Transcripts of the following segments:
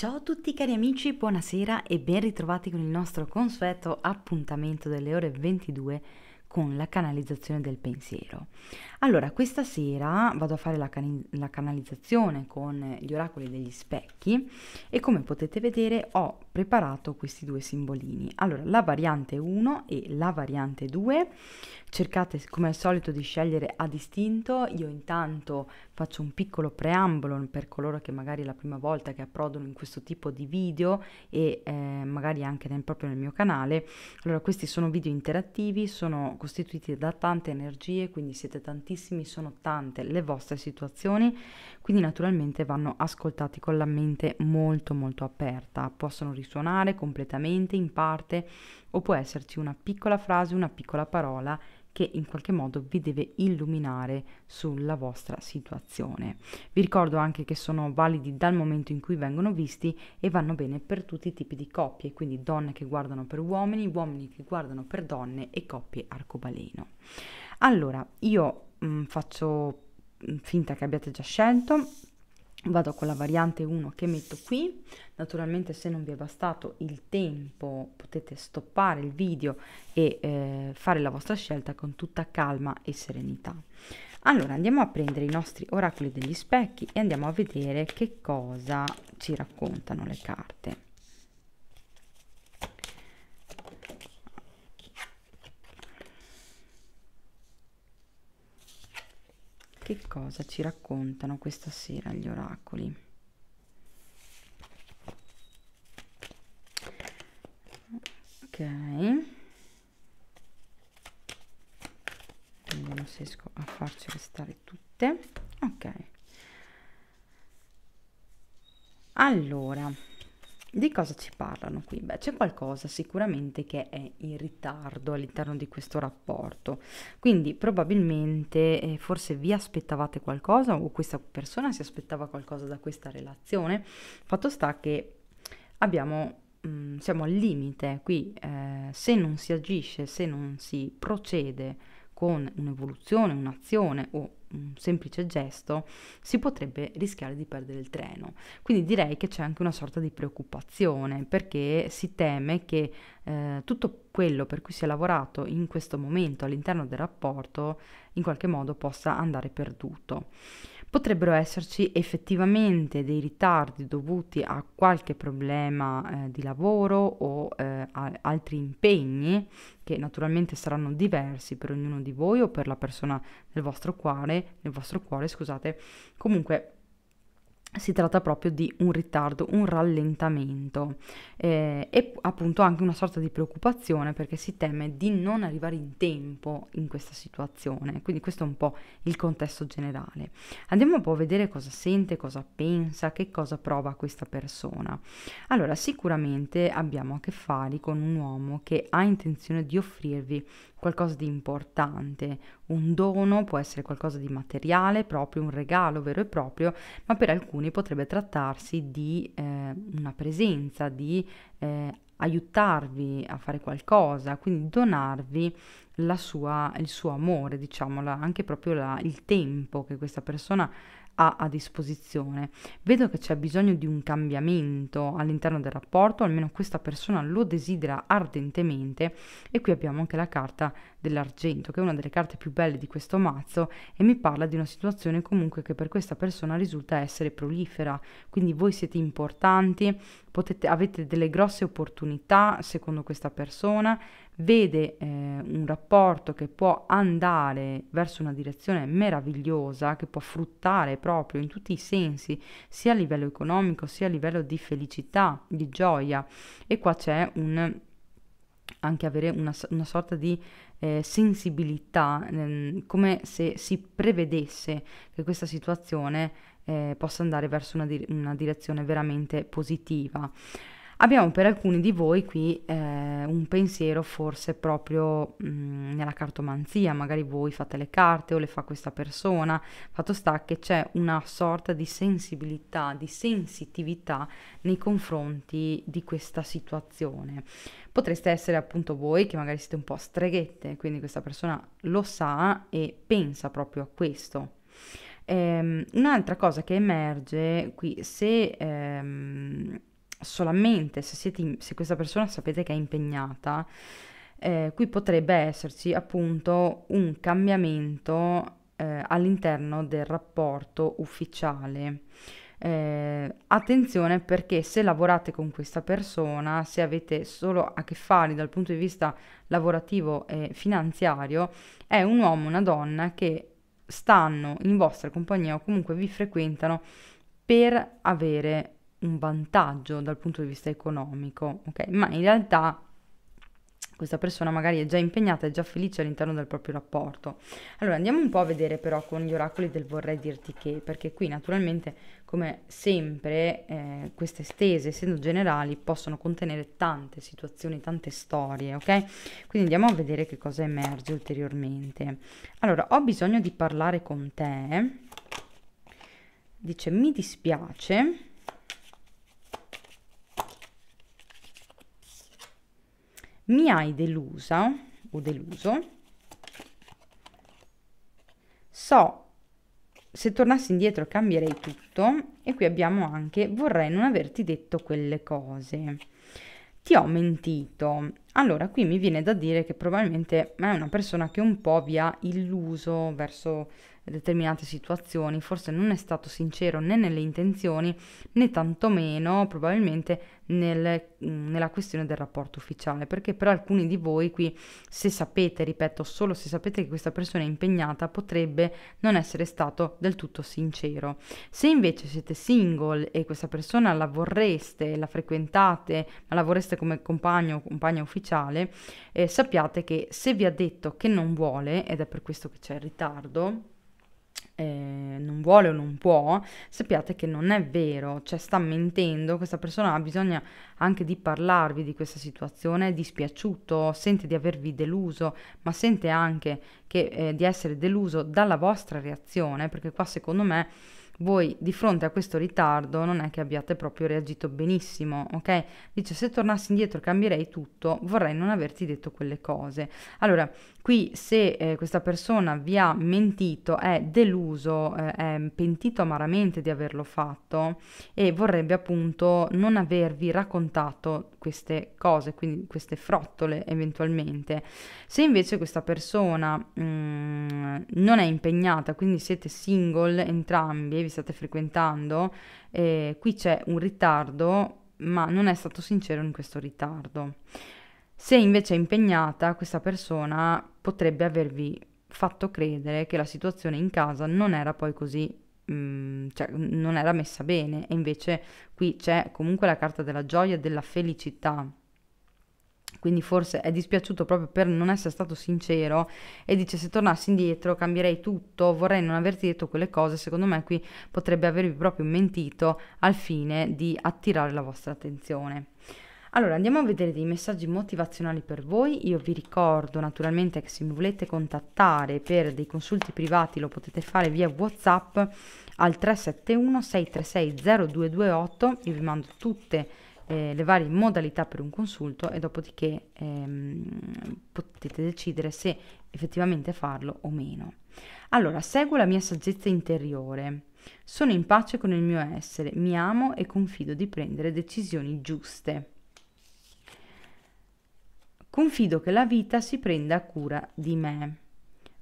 Ciao a tutti cari amici, buonasera e ben ritrovati con il nostro consueto appuntamento delle ore 22 con la canalizzazione del pensiero. Allora, questa sera vado a fare la, can- la, canalizzazione con gli oracoli degli specchi e come potete vedere ho preparato questi due simbolini. Allora, la variante 1 e la variante 2, cercate come al solito di scegliere a distinto, io intanto faccio un piccolo preambolo per coloro che magari è la prima volta che approdono in questo tipo di video e eh, magari anche nel, proprio nel mio canale. Allora, questi sono video interattivi, sono costituiti da tante energie, quindi siete tantissimi, sono tante le vostre situazioni, quindi naturalmente vanno ascoltati con la mente molto molto aperta, possono risuonare completamente in parte o può esserci una piccola frase, una piccola parola che in qualche modo vi deve illuminare sulla vostra situazione. Vi ricordo anche che sono validi dal momento in cui vengono visti e vanno bene per tutti i tipi di coppie, quindi donne che guardano per uomini, uomini che guardano per donne e coppie arcobaleno. Allora, io mh, mm, faccio mm, finta che abbiate già scelto vado con la variante 1 che metto qui naturalmente se non vi è bastato il tempo potete stoppare il video e eh, fare la vostra scelta con tutta calma e serenità allora andiamo a prendere i nostri oracoli degli specchi e andiamo a vedere che cosa ci raccontano le carte Che cosa ci raccontano questa sera gli oracoli? Ok. Non riesco a farci restare tutte. Ok. Allora di cosa ci parlano qui? Beh, c'è qualcosa sicuramente che è in ritardo all'interno di questo rapporto, quindi probabilmente eh, forse vi aspettavate qualcosa o questa persona si aspettava qualcosa da questa relazione, fatto sta che abbiamo mm, siamo al limite qui, eh, se non si agisce, se non si procede con un'evoluzione, un'azione o un semplice gesto, si potrebbe rischiare di perdere il treno. Quindi direi che c'è anche una sorta di preoccupazione perché si teme che eh, tutto quello per cui si è lavorato in questo momento all'interno del rapporto in qualche modo possa andare perduto potrebbero esserci effettivamente dei ritardi dovuti a qualche problema eh, di lavoro o eh, altri impegni che naturalmente saranno diversi per ognuno di voi o per la persona nel vostro cuore, nel vostro cuore, scusate. Comunque si tratta proprio di un ritardo, un rallentamento eh, e appunto anche una sorta di preoccupazione perché si teme di non arrivare in tempo in questa situazione, quindi questo è un po' il contesto generale. Andiamo un po' a vedere cosa sente, cosa pensa, che cosa prova questa persona. Allora, sicuramente abbiamo a che fare con un uomo che ha intenzione di offrirvi qualcosa di importante. Un dono può essere qualcosa di materiale, proprio un regalo vero e proprio, ma per alcuni potrebbe trattarsi di eh, una presenza, di eh, aiutarvi a fare qualcosa, quindi donarvi sua, il suo amore, diciamola, anche proprio la, il tempo che questa persona ha ha a disposizione. Vedo che c'è bisogno di un cambiamento all'interno del rapporto, almeno questa persona lo desidera ardentemente e qui abbiamo anche la carta dell'argento, che è una delle carte più belle di questo mazzo e mi parla di una situazione comunque che per questa persona risulta essere prolifera, quindi voi siete importanti, potete, avete delle grosse opportunità secondo questa persona, vede eh, un rapporto che può andare verso una direzione meravigliosa, che può fruttare proprio in tutti i sensi, sia a livello economico, sia a livello di felicità, di gioia. E qua c'è un anche avere una, una sorta di eh, sensibilità, ehm, come se si prevedesse che questa situazione eh, possa andare verso una, di- una direzione veramente positiva. Abbiamo per alcuni di voi qui eh, un pensiero forse proprio mh, mm, nella cartomanzia, magari voi fate le carte o le fa questa persona, fatto sta che c'è una sorta di sensibilità, di sensitività nei confronti di questa situazione. Potreste essere appunto voi che magari siete un po' streghette, quindi questa persona lo sa e pensa proprio a questo. Ehm, un'altra cosa che emerge qui, se ehm, solamente se, siete in, se questa persona sapete che è impegnata, eh, qui potrebbe esserci appunto un cambiamento eh, all'interno del rapporto ufficiale. Eh, attenzione perché se lavorate con questa persona, se avete solo a che fare dal punto di vista lavorativo e finanziario, è un uomo o una donna che stanno in vostra compagnia o comunque vi frequentano per avere un vantaggio dal punto di vista economico, ok? Ma in realtà questa persona magari è già impegnata, è già felice all'interno del proprio rapporto. Allora andiamo un po' a vedere però con gli oracoli del vorrei dirti che, perché qui naturalmente come sempre eh, queste stese essendo generali possono contenere tante situazioni, tante storie, ok? Quindi andiamo a vedere che cosa emerge ulteriormente. Allora ho bisogno di parlare con te, dice mi dispiace mi hai delusa o deluso, so se tornassi indietro cambierei tutto e qui abbiamo anche vorrei non averti detto quelle cose. Ti ho mentito. Allora qui mi viene da dire che probabilmente è una persona che un po' vi ha illuso verso determinate situazioni, forse non è stato sincero né nelle intenzioni né tantomeno probabilmente nel, mm, nella questione del rapporto ufficiale, perché per alcuni di voi qui, se sapete, ripeto, solo se sapete che questa persona è impegnata, potrebbe non essere stato del tutto sincero. Se invece siete single e questa persona la vorreste, la frequentate, ma la vorreste come compagno o compagna ufficiale, eh, sappiate che se vi ha detto che non vuole, ed è per questo che c'è il ritardo, eh, non vuole o non può, sappiate che non è vero, cioè sta mentendo, questa persona ha bisogno anche di parlarvi di questa situazione, è dispiaciuto, sente di avervi deluso, ma sente anche che, eh, di essere deluso dalla vostra reazione, perché qua secondo me voi di fronte a questo ritardo non è che abbiate proprio reagito benissimo, ok? Dice se tornassi indietro cambierei tutto, vorrei non averti detto quelle cose. Allora, qui se eh, questa persona vi ha mentito, è deluso, eh, è pentito amaramente di averlo fatto e vorrebbe appunto non avervi raccontato queste cose, quindi queste frottole eventualmente. Se invece questa persona mh, mm, non è impegnata, quindi siete single entrambi e vi state frequentando, eh, qui c'è un ritardo, ma non è stato sincero in questo ritardo. Se invece è impegnata, questa persona potrebbe avervi fatto credere che la situazione in casa non era poi così mm, cioè, non era messa bene e invece qui c'è comunque la carta della gioia e della felicità quindi forse è dispiaciuto proprio per non essere stato sincero e dice se tornassi indietro cambierei tutto, vorrei non averti detto quelle cose, secondo me qui potrebbe avervi proprio mentito al fine di attirare la vostra attenzione. Allora andiamo a vedere dei messaggi motivazionali per voi, io vi ricordo naturalmente che se mi volete contattare per dei consulti privati lo potete fare via Whatsapp al 371 636 0228, io vi mando tutte le eh, le varie modalità per un consulto e dopodiché ehm, potete decidere se effettivamente farlo o meno. Allora, seguo la mia saggezza interiore. Sono in pace con il mio essere, mi amo e confido di prendere decisioni giuste. Confido che la vita si prenda cura di me.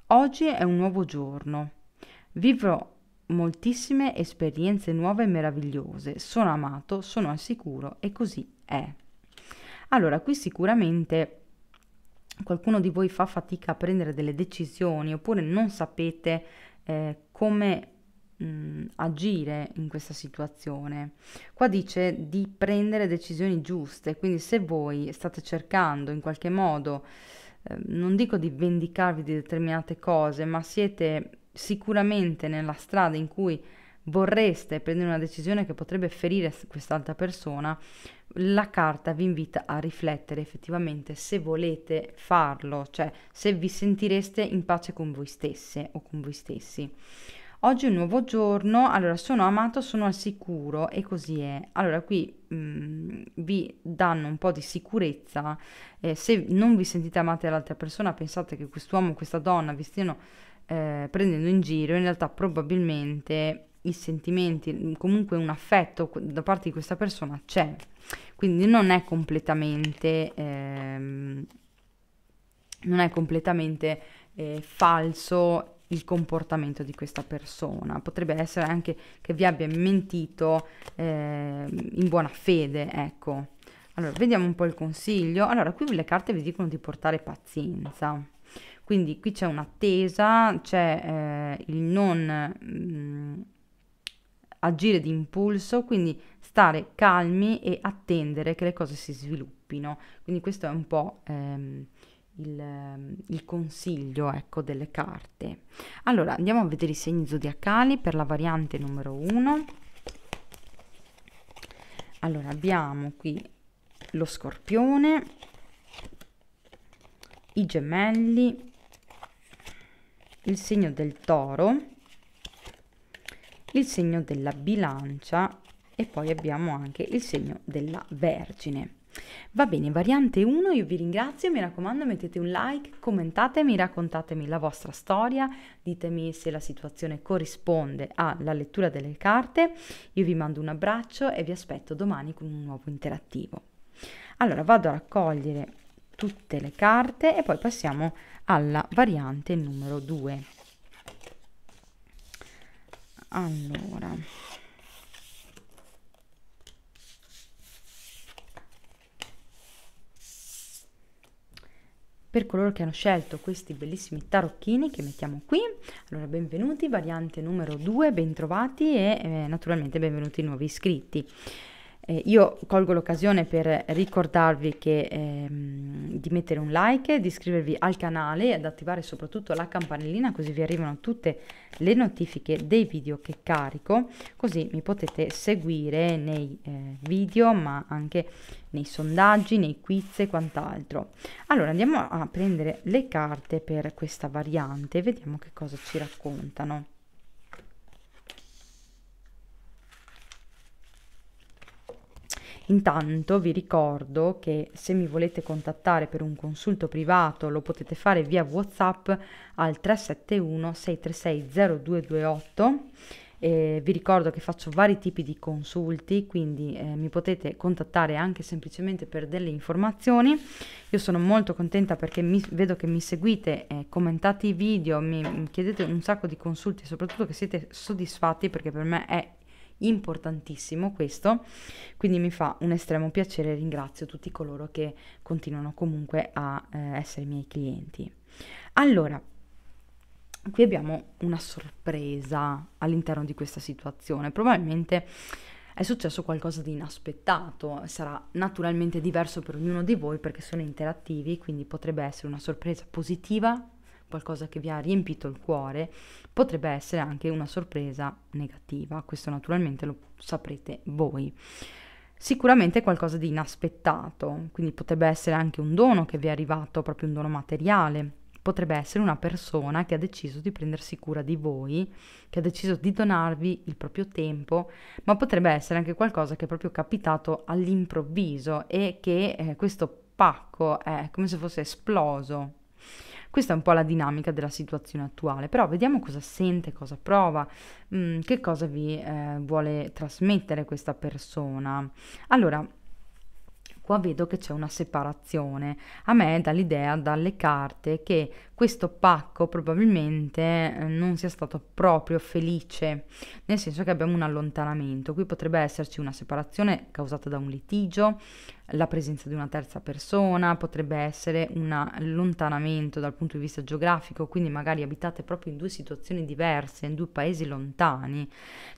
Oggi è un nuovo giorno. Vivrò moltissime esperienze nuove e meravigliose, sono amato, sono al sicuro e così è. Allora, qui sicuramente qualcuno di voi fa fatica a prendere delle decisioni oppure non sapete eh, come mh, mm, agire in questa situazione. Qua dice di prendere decisioni giuste, quindi se voi state cercando in qualche modo, eh, non dico di vendicarvi di determinate cose, ma siete sicuramente nella strada in cui vorreste prendere una decisione che potrebbe ferire quest'altra persona, la carta vi invita a riflettere effettivamente se volete farlo, cioè se vi sentireste in pace con voi stesse o con voi stessi. Oggi è un nuovo giorno, allora sono amato, sono al sicuro e così è. Allora qui mh, mm, vi danno un po' di sicurezza, eh, se non vi sentite amate dall'altra persona, pensate che quest'uomo questa donna vi stiano eh, prendendo in giro, in realtà probabilmente i sentimenti, mm, comunque un affetto da parte di questa persona c'è, quindi non è completamente, ehm, non è completamente eh, falso il comportamento di questa persona. Potrebbe essere anche che vi abbia mentito eh, in buona fede, ecco. Allora, vediamo un po' il consiglio. Allora, qui le carte vi dicono di portare pazienza. Quindi qui c'è un'attesa, c'è eh, il non mh, mm, agire di impulso, quindi stare calmi e attendere che le cose si sviluppino. Quindi questo è un po' ehm, il, ehm, il, consiglio ecco, delle carte. Allora andiamo a vedere i segni zodiacali per la variante numero 1. Allora abbiamo qui lo scorpione, i gemelli, il segno del toro, il segno della bilancia e poi abbiamo anche il segno della vergine. Va bene, variante 1, io vi ringrazio, mi raccomando mettete un like, commentatemi, raccontatemi la vostra storia, ditemi se la situazione corrisponde alla lettura delle carte, io vi mando un abbraccio e vi aspetto domani con un nuovo interattivo. Allora vado a raccogliere tutte le carte e poi passiamo alla variante numero 2 allora per coloro che hanno scelto questi bellissimi tarocchini che mettiamo qui. Allora, benvenuti, variante numero 2, bentrovati e eh, naturalmente benvenuti nuovi iscritti. Eh, io colgo l'occasione per ricordarvi che, ehm, di mettere un like, di iscrivervi al canale e di attivare soprattutto la campanellina così vi arrivano tutte le notifiche dei video che carico, così mi potete seguire nei eh, video ma anche nei sondaggi, nei quiz e quant'altro. Allora andiamo a prendere le carte per questa variante, e vediamo che cosa ci raccontano. Intanto vi ricordo che se mi volete contattare per un consulto privato lo potete fare via WhatsApp al 371 636 0228 eh, vi ricordo che faccio vari tipi di consulti, quindi eh, mi potete contattare anche semplicemente per delle informazioni. Io sono molto contenta perché mi, vedo che mi seguite, eh, commentate i video, mi, mi chiedete un sacco di consulti, soprattutto che siete soddisfatti perché per me è importantissimo questo, quindi mi fa un estremo piacere e ringrazio tutti coloro che continuano comunque a eh, essere miei clienti. Allora, qui abbiamo una sorpresa all'interno di questa situazione, probabilmente è successo qualcosa di inaspettato, sarà naturalmente diverso per ognuno di voi perché sono interattivi, quindi potrebbe essere una sorpresa positiva qualcosa che vi ha riempito il cuore, potrebbe essere anche una sorpresa negativa, questo naturalmente lo saprete voi. Sicuramente qualcosa di inaspettato, quindi potrebbe essere anche un dono che vi è arrivato, proprio un dono materiale, potrebbe essere una persona che ha deciso di prendersi cura di voi, che ha deciso di donarvi il proprio tempo, ma potrebbe essere anche qualcosa che è proprio capitato all'improvviso e che eh, questo pacco è come se fosse esploso questa è un po' la dinamica della situazione attuale, però vediamo cosa sente, cosa prova, mh, mm, che cosa vi eh, vuole trasmettere questa persona. Allora, qua vedo che c'è una separazione. A me dà l'idea dalle carte che questo pacco probabilmente eh, non sia stato proprio felice, nel senso che abbiamo un allontanamento. Qui potrebbe esserci una separazione causata da un litigio, la presenza di una terza persona, potrebbe essere un allontanamento dal punto di vista geografico, quindi magari abitate proprio in due situazioni diverse, in due paesi lontani.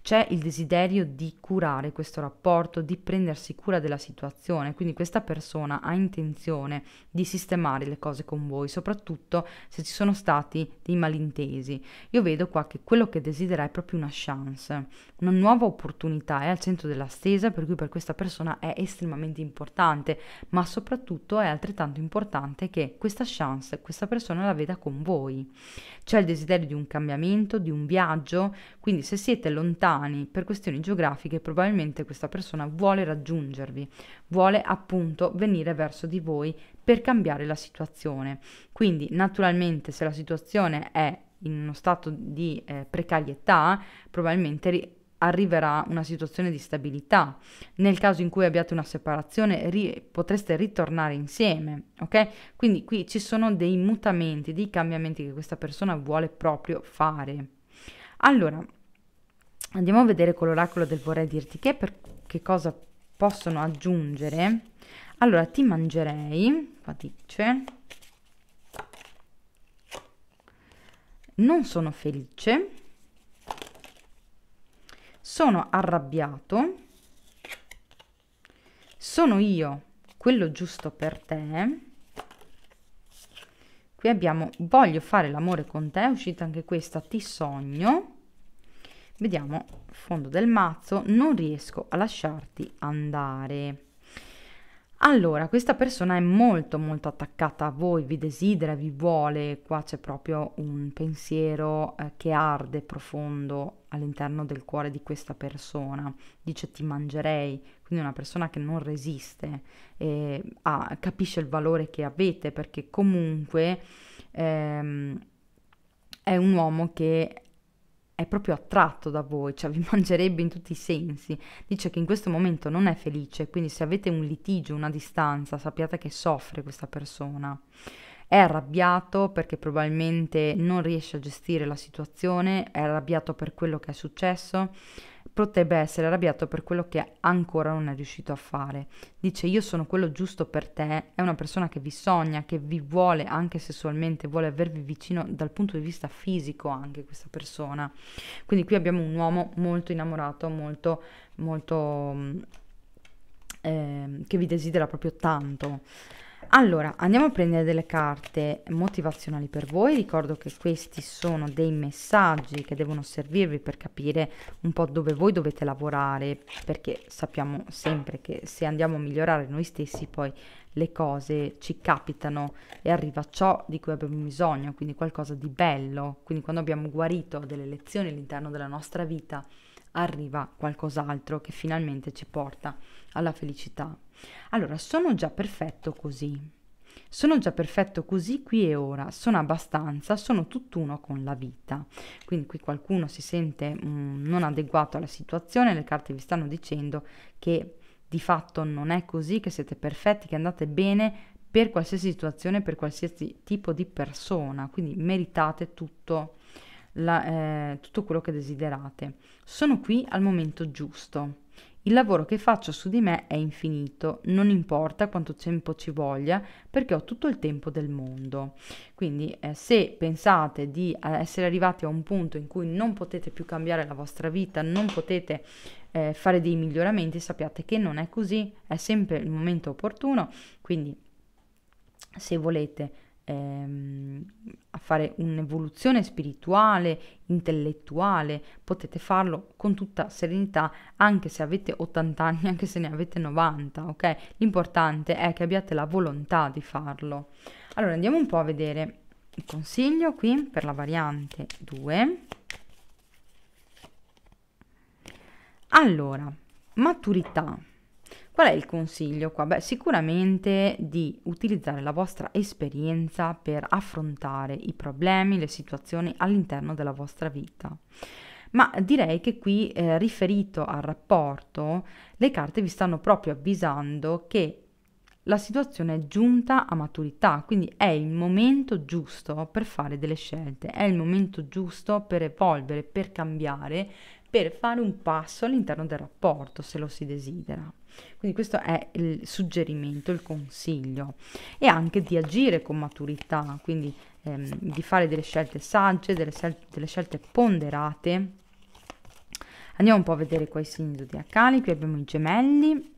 C'è il desiderio di curare questo rapporto, di prendersi cura della situazione, quindi questa persona ha intenzione di sistemare le cose con voi, soprattutto se ci sono stati dei malintesi. Io vedo qua che quello che desidera è proprio una chance, una nuova opportunità, è al centro della stesa, per cui per questa persona è estremamente importante, ma soprattutto è altrettanto importante che questa chance, questa persona la veda con voi. C'è il desiderio di un cambiamento, di un viaggio, quindi se siete lontani per questioni geografiche, probabilmente questa persona vuole raggiungervi, vuole appunto venire verso di voi per cambiare la situazione. Quindi naturalmente se la situazione è in uno stato di eh, precarietà, probabilmente ri- arriverà una situazione di stabilità. Nel caso in cui abbiate una separazione, ri- potreste ritornare insieme, ok? Quindi qui ci sono dei mutamenti, dei cambiamenti che questa persona vuole proprio fare. Allora, andiamo a vedere con l'oracolo del vorrei dirti che per che cosa possono aggiungere allora ti mangerei qua dice non sono felice sono arrabbiato sono io quello giusto per te qui abbiamo voglio fare l'amore con te è uscita anche questa ti sogno vediamo fondo del mazzo non riesco a lasciarti andare allora questa persona è molto molto attaccata a voi, vi desidera, vi vuole, qua c'è proprio un pensiero eh, che arde profondo all'interno del cuore di questa persona, dice ti mangerei, quindi una persona che non resiste, eh, ah, ha, capisce il valore che avete perché comunque ehm, è un uomo che è proprio attratto da voi, cioè vi mangerebbe in tutti i sensi. Dice che in questo momento non è felice, quindi se avete un litigio, una distanza, sappiate che soffre questa persona. È arrabbiato perché probabilmente non riesce a gestire la situazione, è arrabbiato per quello che è successo, potrebbe essere arrabbiato per quello che ancora non è riuscito a fare. Dice io sono quello giusto per te, è una persona che vi sogna, che vi vuole anche sessualmente, vuole avervi vicino dal punto di vista fisico anche questa persona. Quindi qui abbiamo un uomo molto innamorato, molto, molto... Eh, che vi desidera proprio tanto allora, andiamo a prendere delle carte motivazionali per voi, ricordo che questi sono dei messaggi che devono servirvi per capire un po' dove voi dovete lavorare, perché sappiamo sempre che se andiamo a migliorare noi stessi poi le cose ci capitano e arriva ciò di cui abbiamo bisogno, quindi qualcosa di bello, quindi quando abbiamo guarito delle lezioni all'interno della nostra vita arriva qualcos'altro che finalmente ci porta alla felicità. Allora, sono già perfetto così. Sono già perfetto così qui e ora, sono abbastanza, sono tutt'uno con la vita. Quindi qui qualcuno si sente mh, mm, non adeguato alla situazione, le carte vi stanno dicendo che di fatto non è così, che siete perfetti, che andate bene per qualsiasi situazione, per qualsiasi tipo di persona, quindi meritate tutto, la, eh, tutto quello che desiderate. Sono qui al momento giusto il lavoro che faccio su di me è infinito, non importa quanto tempo ci voglia, perché ho tutto il tempo del mondo. Quindi eh, se pensate di eh, essere arrivati a un punto in cui non potete più cambiare la vostra vita, non potete eh, fare dei miglioramenti, sappiate che non è così, è sempre il momento opportuno, quindi se volete ehm, a fare un'evoluzione spirituale, intellettuale, potete farlo con tutta serenità anche se avete 80 anni, anche se ne avete 90, ok? L'importante è che abbiate la volontà di farlo. Allora andiamo un po' a vedere il consiglio qui per la variante 2. Allora, maturità Qual è il consiglio qua? Beh, sicuramente di utilizzare la vostra esperienza per affrontare i problemi, le situazioni all'interno della vostra vita. Ma direi che qui, eh, riferito al rapporto, le carte vi stanno proprio avvisando che la situazione è giunta a maturità, quindi è il momento giusto per fare delle scelte, è il momento giusto per evolvere, per cambiare, per fare un passo all'interno del rapporto, se lo si desidera. Quindi questo è il suggerimento, il consiglio e anche di agire con maturità, quindi ehm, di fare delle scelte sagge, delle, scelte, delle scelte ponderate. Andiamo un po' a vedere qua i segni zodiacali, qui abbiamo i gemelli,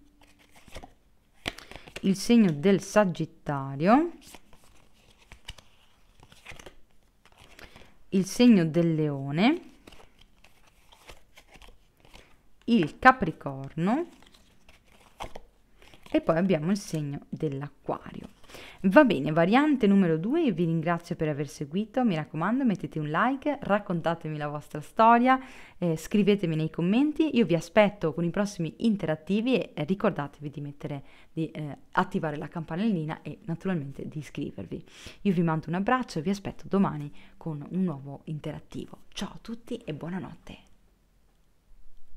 il segno del sagittario, il segno del leone, il capricorno, e poi abbiamo il segno dell'acquario. Va bene, variante numero 2, vi ringrazio per aver seguito, mi raccomando mettete un like, raccontatemi la vostra storia, eh, scrivetemi nei commenti, io vi aspetto con i prossimi interattivi e ricordatevi di, mettere, di eh, attivare la campanellina e naturalmente di iscrivervi. Io vi mando un abbraccio e vi aspetto domani con un nuovo interattivo. Ciao a tutti e buonanotte!